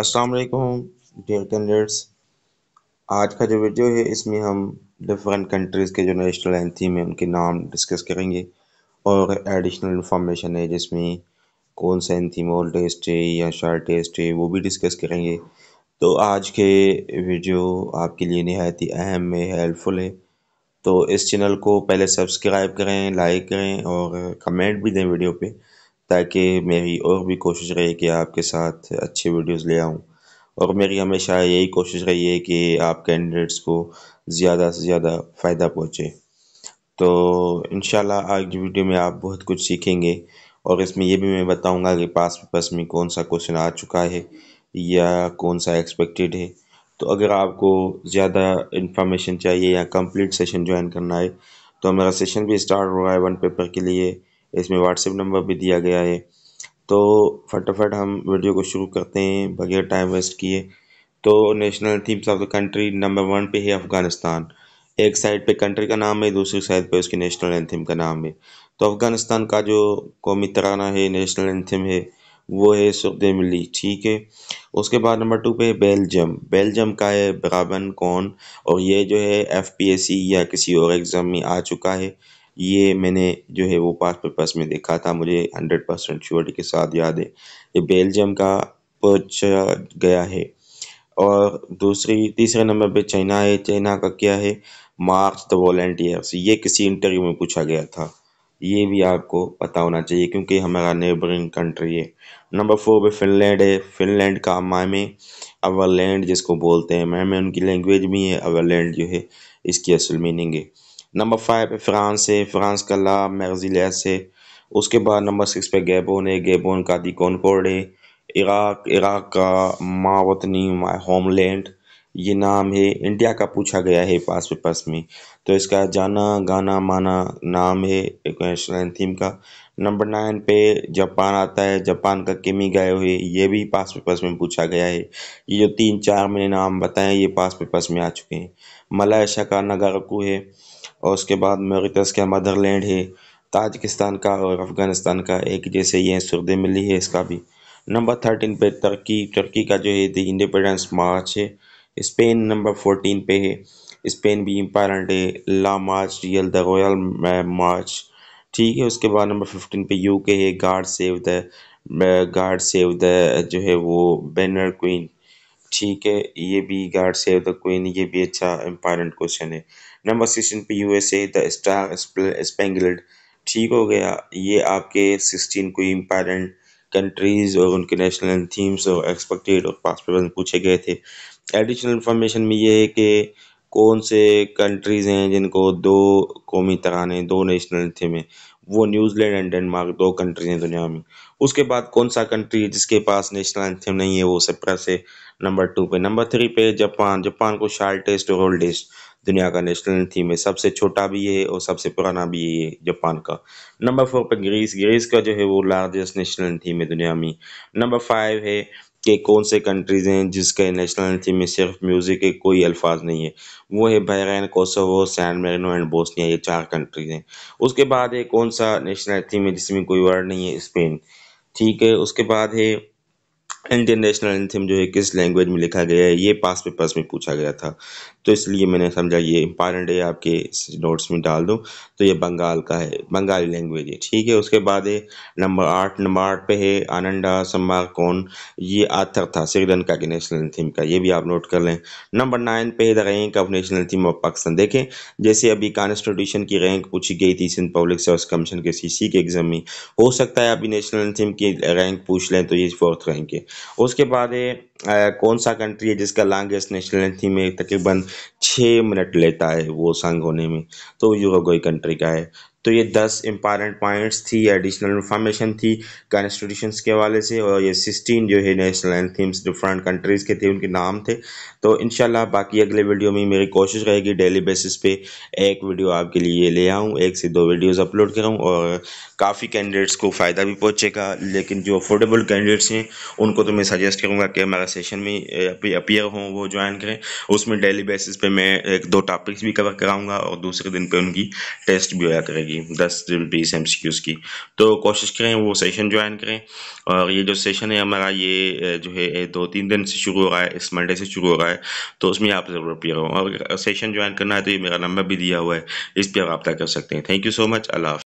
अस्सलाम वालेकुम dear candidates आज का जो वीडियो है इसमें हम डिफरेंट कंट्रीज़ के जो नेशनल एंथीम है उनके नाम डिस्कस करेंगे और एडिशनल इन्फॉर्मेशन है जिसमें कौन सा एंथीम ओल्ड टेस्ट है या शार्ट टेस्ट है वो भी डिस्कस करेंगे तो आज के वीडियो आपके लिए नहायत ही अहम है हेल्पफुल है तो इस चैनल को पहले सब्सक्राइब करें लाइक करें और कमेंट भी दें वीडियो पर ताकि मेरी और भी कोशिश रहे कि आपके साथ अच्छे वीडियोस ले आऊं और मेरी हमेशा यही कोशिश रही है कि आप कैंडिडेट्स को ज़्यादा से ज़्यादा फ़ायदा पहुँचे तो इन आज की वीडियो में आप बहुत कुछ सीखेंगे और इसमें यह भी मैं बताऊँगा कि पास पेपर्स में कौन सा क्वेश्चन आ चुका है या कौन सा एक्सपेक्टेड है तो अगर आपको ज़्यादा इन्फॉर्मेशन चाहिए या कंप्लीट सेशन ज्वाइन करना है तो हमारा सेशन भी स्टार्ट हो रहा है वन पेपर के लिए इसमें व्हाट्सएप नंबर भी दिया गया है तो फटाफट हम वीडियो को शुरू करते हैं बगैर टाइम वेस्ट किए तो national themes of the country number one पे है अफ़गानिस्तान एक साइड पे कंट्री का नाम है दूसरी साइड पे उसके नेशनल एंथम का नाम है तो अफ़गानिस्तान का जो कौमी तराना है नेशनल एंथम है वो है सुरद मिली ठीक है उसके बाद नंबर टू पे है बेल्जियम बेल्जियम का है ब्राबन कौन और ये जो है एफ पी एस सी या किसी और एग्ज़ाम में आ चुका है ये मैंने जो है वो पास पेपर्स में देखा था मुझे हंड्रेड परसेंट श्योरिटी के साथ याद है ये बेल्जियम का पहुँचा गया है और दूसरी तीसरे नंबर पे चाइना है चाइना का क्या है मार्च द वॉल्टियर्स ये किसी इंटरव्यू में पूछा गया था ये भी आपको पता होना चाहिए क्योंकि हमारा नेबरिंग कंट्री है नंबर फोर पे फिनलैंड है फिनलैंड का मायमे अवर लैंड जिसको बोलते हैं मैमे उनकी लैंग्वेज भी है अवर लैंड जो है इसकी असल मीनिंग है नंबर फाइव फ्रांस है फ्रांस का ला मर्जिलियास है उसके बाद नंबर सिक्स पे गेबोन है गैबोन का दी कॉनकोर्ड है इराक इराक का मावतनी माई होमलैंड ये नाम है इंडिया का पूछा गया है पास पेपर्स में तो इसका जाना गाना माना नाम है नेशनल थीम का नंबर नाइन पे जापान आता है जापान का केमी गाय हुए ये भी पास पेपर्स में पूछा गया है ये जो तीन चार मैंने नाम बताए ये पास पेपर्स में आ चुके हैं मलेशिया का नगरकू है और उसके बाद मोरिटस का मदरलैंड है ताजकिस्तान का और अफ़गानिस्तान का एक जैसे ये सुरदे मिली है इसका भी नंबर थर्टीन पे तुर्की तुर्की का जो है द इंडिपेंडेंस मार्च है स्पेन नंबर फोर्टीन पे है स्पेन भी इम्पॉर्टेंट है la Marcha Real the royal march ठीक है उसके बाद नंबर फिफ्टीन पे यू के है God save the God save the जो है वो बैनर क्वीन ठीक है ये भी गार्ड सेव द क्वीन ये भी अच्छा इम्पॉर्टेंट क्वेश्चन है नंबर सिक्सटीन पे यूएसए द स्टार स्पेंगल्ड ठीक हो गया ये आपके सिक्सटीन को इम्पॉर्टेंट कंट्रीज और उनके नेशनल थीम्स और एक्सपेक्टेड और पास पेपर पूछे गए थे एडिशनल इन्फॉर्मेशन में ये है कि कौन से कंट्रीज़ हैं जिनको दो कौमी तराने दो नेशनल थीमें वो न्यूजीलैंड एंड डेनमार्क दो कंट्री हैं दुनिया में उसके बाद कौन सा कंट्री है जिसके पास नेशनल एंथम नहीं है वो सप्रा से नंबर टू पे नंबर थ्री पे जापान जापान को शार्टेस्ट और ओल्डेस्ट दुनिया का नेशनल थीम है सबसे छोटा भी है और सबसे पुराना भी है जापान का नंबर फोर पर ग्रीस ग्रीस का जो है वो लार्जेस्ट नेशनल थीम है दुनिया में नंबर फाइव है के कौन से कंट्रीज़ हैं जिसके नेशनल थीम में सिर्फ म्यूज़िक के कोई अल्फाज नहीं है वो है Bahrain Kosovo San Marino and Bosnia ये चार कंट्रीज़ हैं उसके बाद है कौन सा नेशनल थीम है जिसमें कोई वर्ड नहीं है स्पेन ठीक है उसके बाद है इंडियन नेशनल एंथम जो है किस लैंग्वेज में लिखा गया है ये पास पेपर्स में पूछा गया था तो इसलिए मैंने समझा ये इम्पॉर्टेंट है आपके नोट्स में डाल दूँ तो ये बंगाल का है बंगाली लैंग्वेज है ठीक है उसके बाद है नंबर आठ नंबर आठ पे है आनंदा सम्मा कौन ये आथर था श्रीलंका के नेशनल थीम का ये भी आप नोट कर लें नंबर नाइन पे है the rank of national theme of Pakistan देखें जैसे अभी कॉन्स्टिट्यूशन की रैंक पूछी गई थी सिंध पब्लिक सर्विस कमीशन के सी के एग्जाम में हो सकता है अभी नेशनल थीम की रैंक पूछ लें तो ये फोर्थ रैंक है उसके बाद है कौन सा कंट्री है जिसका लॉन्गेस्ट नेशनल थीम है तकरीबन छः मिनट लेता है वो सॉन्ग होने में तो ये कंट्री का है तो ये दस इंपॉर्टेंट पॉइंट्स थी एडिशनल इन्फॉर्मेशन थी कॉन्स्टिट्यूशन के हवाले से और ये सिक्सटीन जो है नेशनल एंथीम्स डिफरेंट कंट्रीज़ के थे उनके नाम थे तो इन बाकी अगले वीडियो में मेरी कोशिश रहेगी डेली बेसिस पे एक वीडियो आपके लिए ले आऊँ एक से दो वीडियोज़ अपलोड करूँ और काफ़ी कैंडिडेट्स को फ़ायदा भी पहुँचेगा लेकिन जो अफोर्डेबल कैंडिडेट्स हैं उनको तो मैं सजेस्ट करूँगा कि हमारा सेशन में अपियर हों वो ज्वाइन करें उसमें डेली बेसिस पर मैं एक दो टॉपिक्स भी कवर कराऊँगा और दूसरे दिन पर उनकी टेस्ट भी होया करेगी जाएगी दस बीस एम की तो कोशिश करें वो सेशन ज्वाइन करें और ये जो सेशन है हमारा ये जो है दो तीन दिन से शुरू हो रहा है इस मंडे से शुरू हो रहा है तो उसमें आप ज़रूर पियर हो और सेशन ज्वाइन करना है तो ये मेरा नंबर भी दिया हुआ है इस पर आप रब्ता कर सकते हैं thank you so much Allah